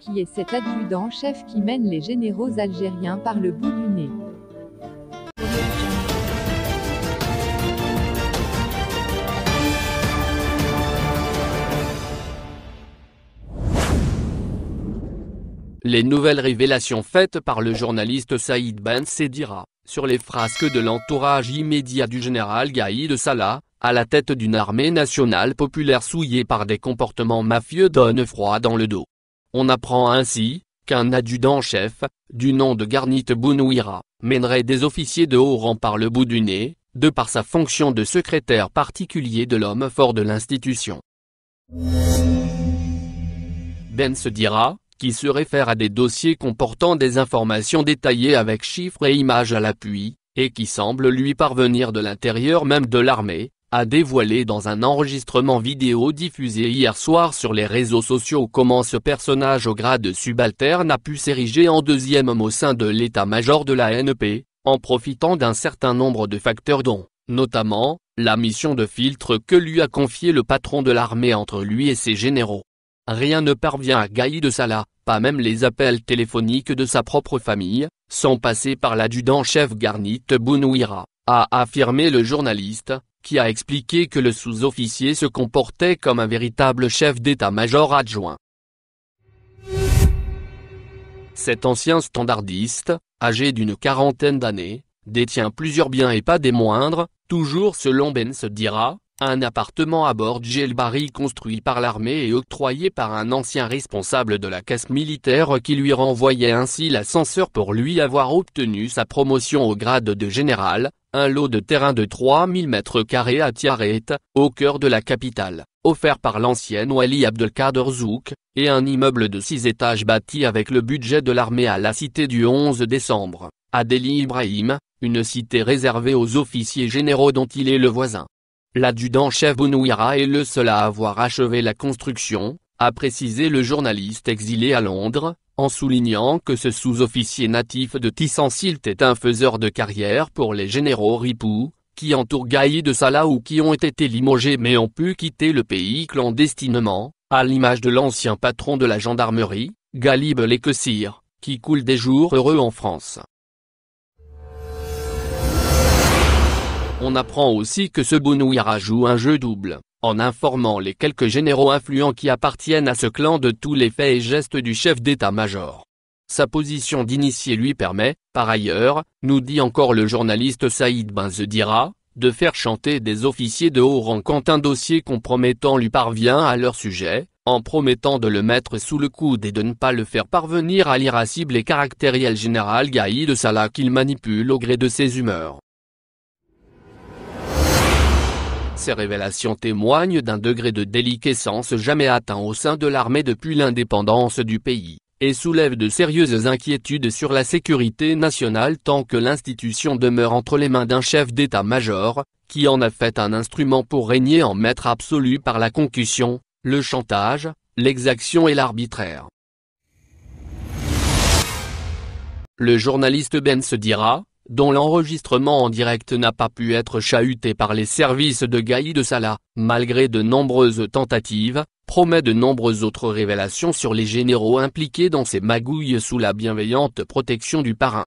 qui est cet adjudant-chef qui mène les généraux algériens par le bout du nez. Les nouvelles révélations faites par le journaliste Saïd Ben Sedira, sur les frasques de l'entourage immédiat du général Gaïd Salah, à la tête d'une armée nationale populaire souillée par des comportements mafieux donnent froid dans le dos. On apprend ainsi, qu'un adjudant-chef, du nom de Garnit Bounouira, mènerait des officiers de haut rang par le bout du nez, de par sa fonction de secrétaire particulier de l'homme fort de l'institution. Ben se dira, qui se réfère à des dossiers comportant des informations détaillées avec chiffres et images à l'appui, et qui semblent lui parvenir de l'intérieur même de l'armée, a dévoilé dans un enregistrement vidéo diffusé hier soir sur les réseaux sociaux comment ce personnage au grade subalterne a pu s'ériger en deuxième homme au sein de l'état-major de la NP, e en profitant d'un certain nombre de facteurs dont, notamment, la mission de filtre que lui a confié le patron de l'armée entre lui et ses généraux. Rien ne parvient à Gaï de Salah, pas même les appels téléphoniques de sa propre famille, sans passer par l'adjudant-chef Garnit Bounouira, a affirmé le journaliste, qui a expliqué que le sous-officier se comportait comme un véritable chef d'état-major adjoint. Cet ancien standardiste, âgé d'une quarantaine d'années, détient plusieurs biens et pas des moindres, toujours selon Ben se dira, un appartement à bord Gelbari construit par l'armée et octroyé par un ancien responsable de la casse militaire qui lui renvoyait ainsi l'ascenseur pour lui avoir obtenu sa promotion au grade de général, un lot de terrain de 3000 mètres carrés à Tiaret, au cœur de la capitale, offert par l'ancienne Wali Abdelkader Zouk, et un immeuble de six étages bâti avec le budget de l'armée à la cité du 11 décembre, à Delhi Ibrahim, une cité réservée aux officiers généraux dont il est le voisin. L'adjudant-chef Bounouira est le seul à avoir achevé la construction, a précisé le journaliste exilé à Londres, en soulignant que ce sous-officier natif de Thyssen-Silt est un faiseur de carrière pour les généraux ripoux, qui entourent gaï de Salah ou qui ont été limogés mais ont pu quitter le pays clandestinement, à l'image de l'ancien patron de la gendarmerie, Galib Lekessir, qui coule des jours heureux en France. On apprend aussi que ce Bounouira joue un jeu double en informant les quelques généraux influents qui appartiennent à ce clan de tous les faits et gestes du chef d'état-major. Sa position d'initié lui permet, par ailleurs, nous dit encore le journaliste Saïd Benzedira, de faire chanter des officiers de haut rang quand un dossier compromettant lui parvient à leur sujet, en promettant de le mettre sous le coude et de ne pas le faire parvenir à l'irascible et caractériel général Gaïd Salah qu'il manipule au gré de ses humeurs. Ces révélations témoignent d'un degré de déliquescence jamais atteint au sein de l'armée depuis l'indépendance du pays, et soulèvent de sérieuses inquiétudes sur la sécurité nationale tant que l'institution demeure entre les mains d'un chef d'état-major, qui en a fait un instrument pour régner en maître absolu par la concussion, le chantage, l'exaction et l'arbitraire. Le journaliste Ben se dira, dont l'enregistrement en direct n'a pas pu être chahuté par les services de de Salah, malgré de nombreuses tentatives, promet de nombreuses autres révélations sur les généraux impliqués dans ces magouilles sous la bienveillante protection du parrain.